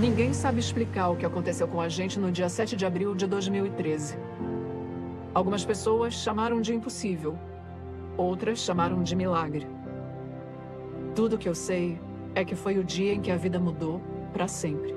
Ninguém sabe explicar o que aconteceu com a gente no dia 7 de abril de 2013. Algumas pessoas chamaram de impossível, outras chamaram de milagre. Tudo que eu sei é que foi o dia em que a vida mudou para sempre.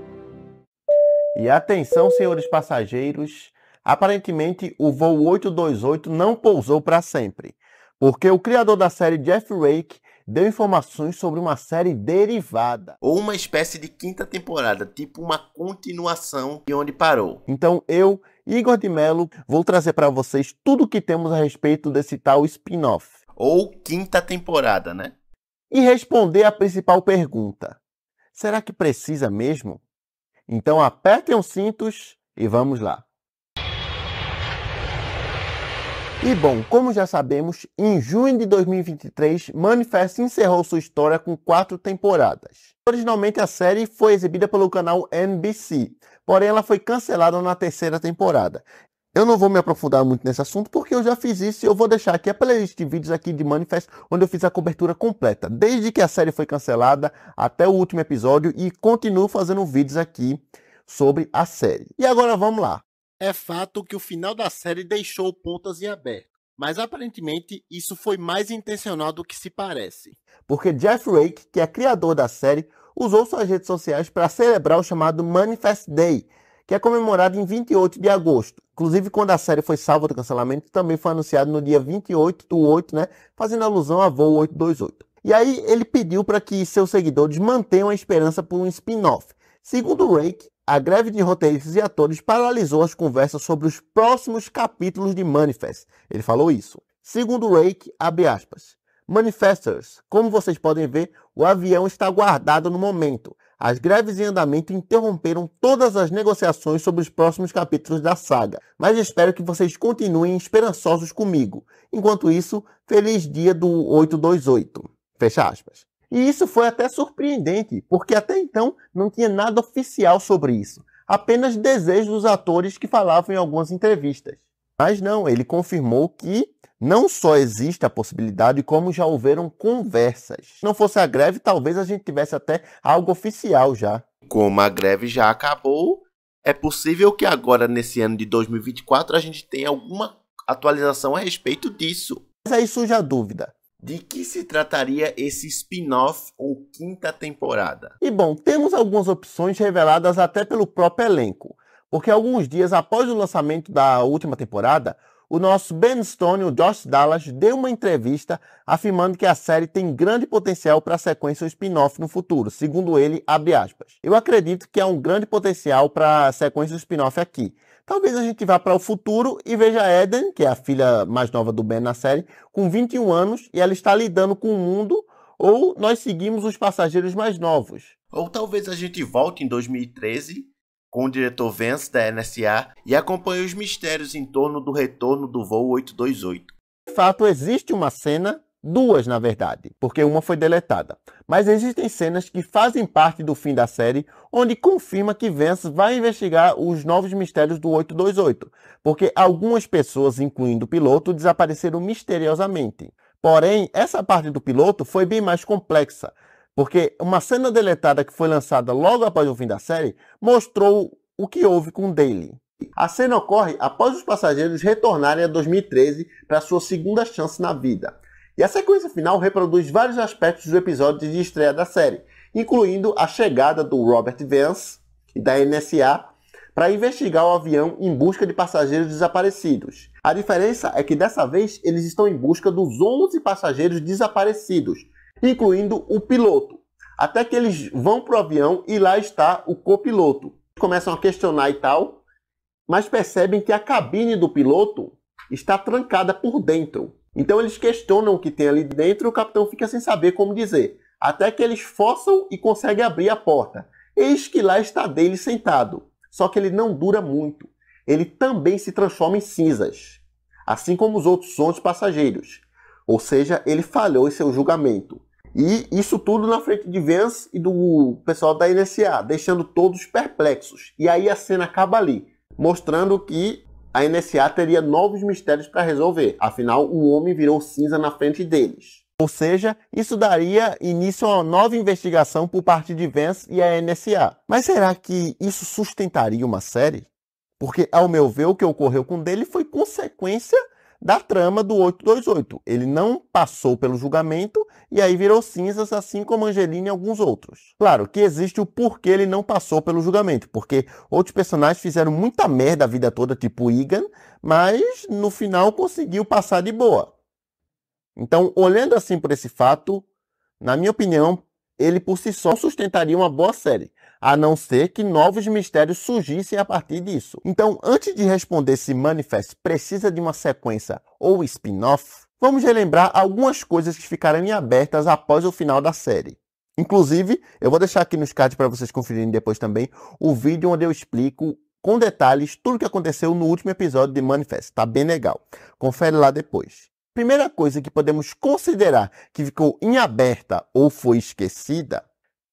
E atenção, senhores passageiros, aparentemente o voo 828 não pousou para sempre, porque o criador da série Jeff Rake deu informações sobre uma série derivada. Ou uma espécie de quinta temporada, tipo uma continuação de onde parou. Então eu, Igor de Mello, vou trazer para vocês tudo o que temos a respeito desse tal spin-off. Ou quinta temporada, né? E responder a principal pergunta: será que precisa mesmo? Então apertem os cintos e vamos lá. E bom, como já sabemos, em junho de 2023, Manifest encerrou sua história com quatro temporadas. Originalmente a série foi exibida pelo canal NBC, porém ela foi cancelada na terceira temporada. Eu não vou me aprofundar muito nesse assunto porque eu já fiz isso e eu vou deixar aqui a playlist de vídeos aqui de Manifest onde eu fiz a cobertura completa, desde que a série foi cancelada até o último episódio e continuo fazendo vídeos aqui sobre a série. E agora vamos lá. É fato que o final da série deixou pontas em aberto, mas aparentemente isso foi mais intencional do que se parece. Porque Jeff Rake, que é criador da série, usou suas redes sociais para celebrar o chamado Manifest Day, que é comemorado em 28 de agosto. Inclusive, quando a série foi salva do cancelamento, também foi anunciado no dia 28 do 8, né, fazendo alusão a voo 828. E aí ele pediu para que seus seguidores mantenham a esperança por um spin-off. Segundo Rake, a greve de roteiristas e atores paralisou as conversas sobre os próximos capítulos de Manifest. Ele falou isso. Segundo Rake, abre aspas. Manifesters, como vocês podem ver, o avião está guardado no momento. As greves em andamento interromperam todas as negociações sobre os próximos capítulos da saga, mas espero que vocês continuem esperançosos comigo. Enquanto isso, feliz dia do 828. Fecha aspas. E isso foi até surpreendente, porque até então não tinha nada oficial sobre isso, apenas desejos dos atores que falavam em algumas entrevistas. Mas não, ele confirmou que não só existe a possibilidade, como já houveram conversas. Se não fosse a greve, talvez a gente tivesse até algo oficial já. Como a greve já acabou, é possível que agora, nesse ano de 2024, a gente tenha alguma atualização a respeito disso. Mas aí surge a dúvida: de que se trataria esse spin-off ou quinta temporada. E bom, temos algumas opções reveladas até pelo próprio elenco, porque alguns dias após o lançamento da última temporada, o nosso Ben Stone, o Josh Dallas, deu uma entrevista afirmando que a série tem grande potencial para a sequência spin-off no futuro, segundo ele, abre aspas. Eu acredito que há um grande potencial para a sequência spin-off aqui. Talvez a gente vá para o futuro e veja Eden, que é a filha mais nova do Ben na série, com 21 anos e ela está lidando com o mundo, ou nós seguimos os passageiros mais novos. Ou talvez a gente volte em 2013 com o diretor Vance da NSA e acompanha os mistérios em torno do retorno do voo 828. De fato, existe uma cena, duas na verdade, porque uma foi deletada, mas existem cenas que fazem parte do fim da série, onde confirma que Vance vai investigar os novos mistérios do 828, porque algumas pessoas, incluindo o piloto, desapareceram misteriosamente. Porém, essa parte do piloto foi bem mais complexa, porque uma cena deletada que foi lançada logo após o fim da série mostrou o que houve com Daly. A cena ocorre após os passageiros retornarem a 2013 para sua segunda chance na vida. E a sequência final reproduz vários aspectos do episódio de estreia da série, incluindo a chegada do Robert Vance e da NSA para investigar o avião em busca de passageiros desaparecidos. A diferença é que dessa vez eles estão em busca dos 11 passageiros desaparecidos, incluindo o piloto. Até que eles vão pro avião e lá está o copiloto. Começam a questionar e tal, mas percebem que a cabine do piloto está trancada por dentro. Então eles questionam o que tem ali dentro e o capitão fica sem saber como dizer. Até que eles forçam e conseguem abrir a porta. Eis que lá está dele sentado. Só que ele não dura muito. Ele também se transforma em cinzas, assim como os outros 11 passageiros. Ou seja, ele falhou em seu julgamento. E isso tudo na frente de Vance e do pessoal da NSA, deixando todos perplexos. E aí a cena acaba ali, mostrando que a NSA teria novos mistérios para resolver. Afinal, um homem virou cinza na frente deles. Ou seja, isso daria início a uma nova investigação por parte de Vance e a NSA. Mas será que isso sustentaria uma série? Porque, ao meu ver, o que ocorreu com dele foi consequência da trama do 828. Ele não passou pelo julgamento e aí virou cinzas, assim como Angelina e alguns outros. Claro que existe o porquê ele não passou pelo julgamento, porque outros personagens fizeram muita merda a vida toda, tipo Egan, mas no final conseguiu passar de boa. Então, olhando assim por esse fato, na minha opinião, ele por si só sustentaria uma boa série a não ser que novos mistérios surgissem a partir disso. Então, antes de responder se Manifest precisa de uma sequência ou spin-off, vamos relembrar algumas coisas que ficaram em abertas após o final da série. Inclusive, eu vou deixar aqui nos cards para vocês conferirem depois também o vídeo onde eu explico com detalhes tudo o que aconteceu no último episódio de Manifest. Tá bem legal. Confere lá depois. Primeira coisa que podemos considerar que ficou em aberta ou foi esquecida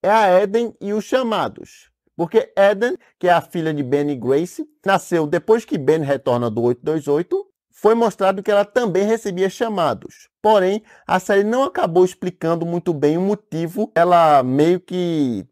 é a Eden e os chamados. Porque Eden, que é a filha de Ben e Grace, nasceu depois que Ben retorna do 828, foi mostrado que ela também recebia chamados. Porém, a série não acabou explicando muito bem o motivo ela meio que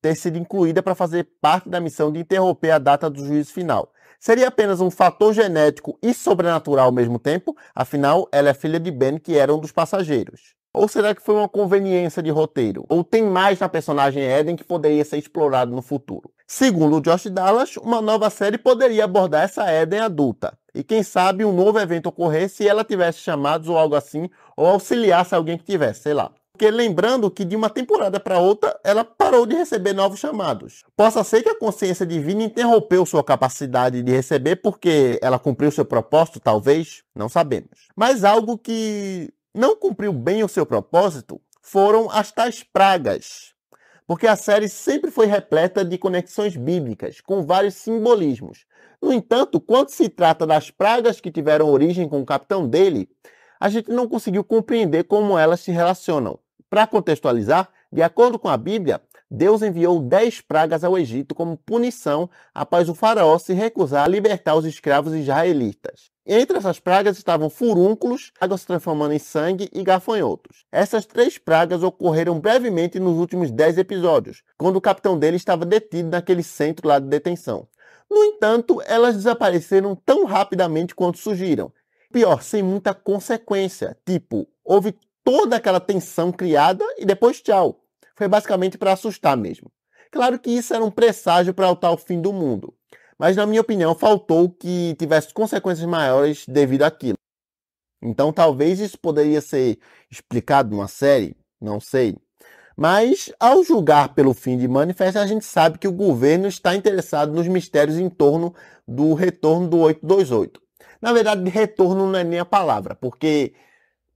ter sido incluída para fazer parte da missão de interromper a data do juízo final. Seria apenas um fator genético e sobrenatural ao mesmo tempo, afinal, ela é filha de Ben, que era um dos passageiros. Ou será que foi uma conveniência de roteiro? Ou tem mais na personagem Eden que poderia ser explorado no futuro? Segundo Josh Dallas, uma nova série poderia abordar essa Eden adulta. E quem sabe um novo evento ocorrer se ela tivesse chamados ou algo assim, ou auxiliasse alguém que tivesse, sei lá. Porque lembrando que de uma temporada para outra, ela parou de receber novos chamados. Possa ser que a consciência divina interrompeu sua capacidade de receber porque ela cumpriu seu propósito, talvez, não sabemos. Mas algo que não cumpriu bem o seu propósito foram as tais pragas. Porque a série sempre foi repleta de conexões bíblicas, com vários simbolismos. No entanto, quando se trata das pragas que tiveram origem com o capitão dele, a gente não conseguiu compreender como elas se relacionam. Para contextualizar, de acordo com a Bíblia, Deus enviou dez pragas ao Egito como punição após o faraó se recusar a libertar os escravos israelitas. Entre essas pragas estavam furúnculos, água se transformando em sangue e gafanhotos. Essas três pragas ocorreram brevemente nos últimos dez episódios, quando o capitão dele estava detido naquele centro lá de detenção. No entanto, elas desapareceram tão rapidamente quanto surgiram. Pior, sem muita consequência. Tipo, houve toda aquela tensão criada e depois tchau. Foi basicamente para assustar mesmo. Claro que isso era um presságio para o tal fim do mundo. Mas, na minha opinião, faltou que tivesse consequências maiores devido àquilo. Então, talvez isso poderia ser explicado numa série, não sei. Mas, ao julgar pelo fim de Manifest, a gente sabe que o governo está interessado nos mistérios em torno do retorno do 828. Na verdade, retorno não é nem a palavra, porque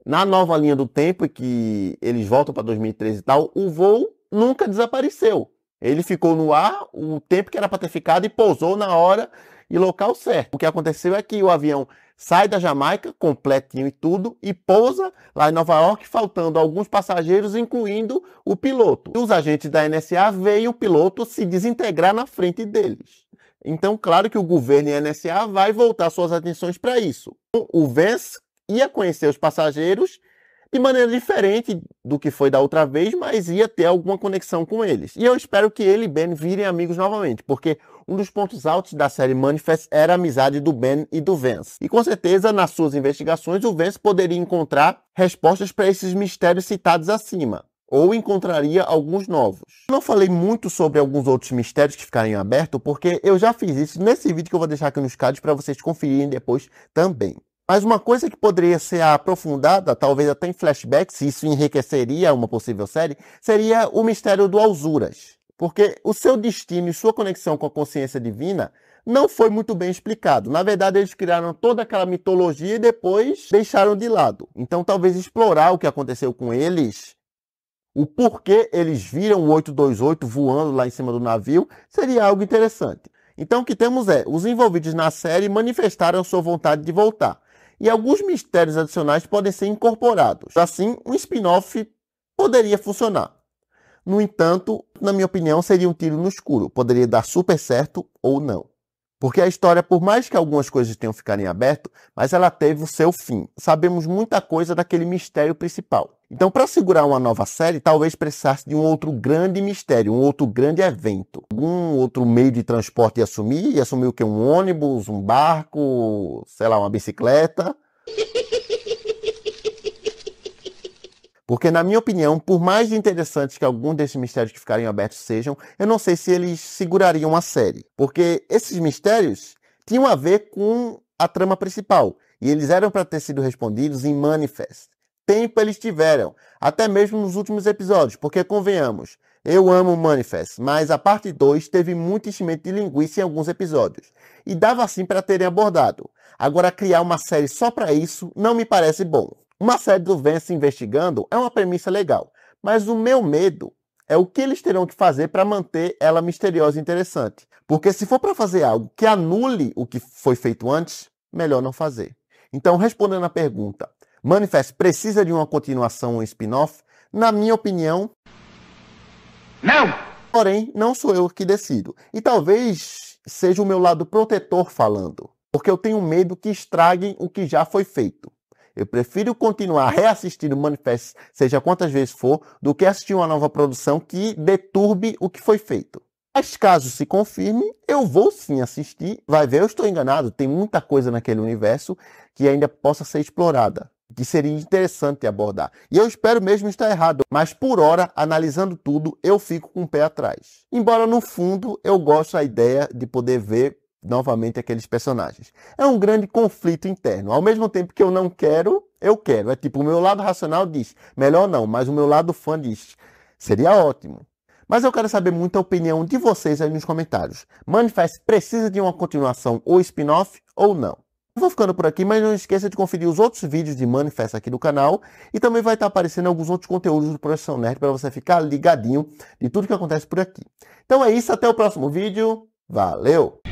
na nova linha do tempo, que eles voltam para 2013 e tal, o voo nunca desapareceu. Ele ficou no ar o tempo que era para ter ficado e pousou na hora e local certo. O que aconteceu é que o avião sai da Jamaica, completinho e tudo, e pousa lá em Nova York, faltando alguns passageiros, incluindo o piloto. Os agentes da NSA veem o piloto se desintegrar na frente deles. Então, claro que o governo e a NSA vai voltar suas atenções para isso. O Vance ia conhecer os passageiros de maneira diferente do que foi da outra vez, mas ia ter alguma conexão com eles. E eu espero que ele e Ben virem amigos novamente, porque um dos pontos altos da série Manifest era a amizade do Ben e do Vance. E com certeza, nas suas investigações, o Vance poderia encontrar respostas para esses mistérios citados acima ou encontraria alguns novos. Não falei muito sobre alguns outros mistérios que ficarem abertos, porque eu já fiz isso nesse vídeo que eu vou deixar aqui nos cards para vocês conferirem depois também. Mas uma coisa que poderia ser aprofundada, talvez até em flashbacks, se isso enriqueceria uma possível série, seria o mistério do Alzuras. Porque o seu destino e sua conexão com a consciência divina não foi muito bem explicado. Na verdade, eles criaram toda aquela mitologia e depois deixaram de lado. Então, talvez explorar o que aconteceu com eles, o porquê eles viram o 828 voando lá em cima do navio, seria algo interessante. Então, o que temos é: os envolvidos na série manifestaram sua vontade de voltar e alguns mistérios adicionais podem ser incorporados. Assim, um spin-off poderia funcionar. No entanto, na minha opinião, seria um tiro no escuro. Poderia dar super certo ou não. Porque a história, por mais que algumas coisas tenham ficado em aberto, mas ela teve o seu fim. Sabemos muita coisa daquele mistério principal. Então, para segurar uma nova série, talvez precisasse de um outro grande mistério, um outro grande evento. Algum outro meio de transporte ia assumir, ia assumir o que? Um ônibus, um barco, sei lá, uma bicicleta. Porque, na minha opinião, por mais interessantes que alguns desses mistérios que ficarem abertos sejam, eu não sei se eles segurariam a série. Porque esses mistérios tinham a ver com a trama principal. E eles eram para ter sido respondidos em Manifest. Tempo eles tiveram, até mesmo nos últimos episódios, porque convenhamos, eu amo Manifest, mas a parte 2 teve muito enchimento de linguiça em alguns episódios, e dava assim para terem abordado. Agora criar uma série só para isso não me parece bom. Uma série do Vence investigando é uma premissa legal, mas o meu medo é o que eles terão que fazer para manter ela misteriosa e interessante. Porque se for para fazer algo que anule o que foi feito antes, melhor não fazer. Então, respondendo à pergunta, Manifest precisa de uma continuação ou um spin-off? Na minha opinião, não! Porém, não sou eu que decido. E talvez seja o meu lado protetor falando, porque eu tenho medo que estraguem o que já foi feito. Eu prefiro continuar reassistindo o manifesto, seja quantas vezes for, do que assistir uma nova produção que deturbe o que foi feito. Mas caso se confirme, eu vou sim assistir. Vai ver, eu estou enganado. Tem muita coisa naquele universo que ainda possa ser explorada, que seria interessante abordar. E eu espero mesmo estar errado, mas por hora, analisando tudo, eu fico com o pé atrás. Embora no fundo eu goste da ideia de poder ver novamente aqueles personagens. É um grande conflito interno. Ao mesmo tempo que eu não quero, eu quero. É tipo, o meu lado racional diz, melhor não, mas o meu lado fã diz, seria ótimo. Mas eu quero saber muito a opinião de vocês aí nos comentários. Manifest precisa de uma continuação ou spin-off ou não? Vou ficando por aqui, mas não esqueça de conferir os outros vídeos de Manifest aqui do canal e também vai estar aparecendo alguns outros conteúdos do Profissão Nerd para você ficar ligadinho de tudo que acontece por aqui. Então é isso, até o próximo vídeo. Valeu!